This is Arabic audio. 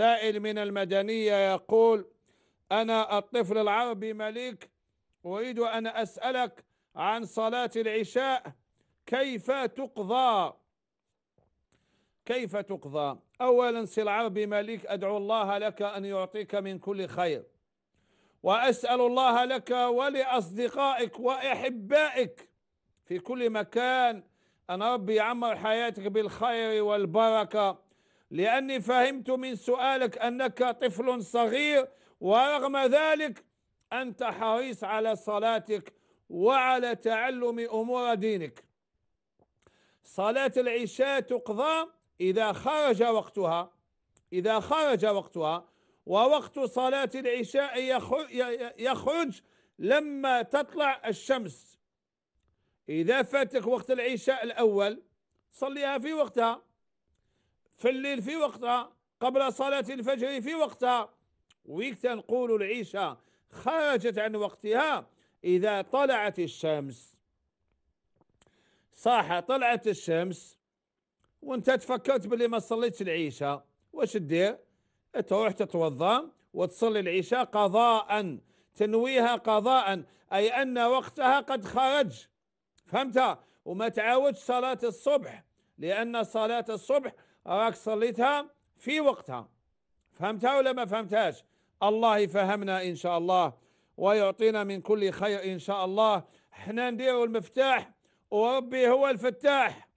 سائل من المدنية يقول أنا الطفل العربي مليك أريد أن أسألك عن صلاة العشاء كيف تقضى كيف تقضى أولا سي العربي مليك أدعو الله لك أن يعطيك من كل خير وأسأل الله لك ولأصدقائك وإحبائك في كل مكان أن ربي يعمر حياتك بالخير والبركة لأني فهمت من سؤالك أنك طفل صغير ورغم ذلك أنت حريص على صلاتك وعلى تعلم أمور دينك صلاة العشاء تقضى إذا خرج وقتها إذا خرج وقتها ووقت صلاة العشاء يخرج لما تطلع الشمس إذا فاتك وقت العشاء الأول صليها في وقتها في الليل في وقتها قبل صلاة الفجر في وقتها وقت نقول العيشة خرجت عن وقتها إذا طلعت الشمس صح طلعت الشمس وانت تفكرت باللي ما صليتش العيشة واش تدير تروح تتوضا وتصلي العشاء قضاء تنويها قضاء أي أن وقتها قد خرج فهمت وما تعاودش صلاة الصبح لأن صلاة الصبح أراك صليتها في وقتها فهمتها ولا ما فهمتهاش الله يفهمنا إن شاء الله ويعطينا من كل خير إن شاء الله حنا نديروا المفتاح وربي هو الفتاح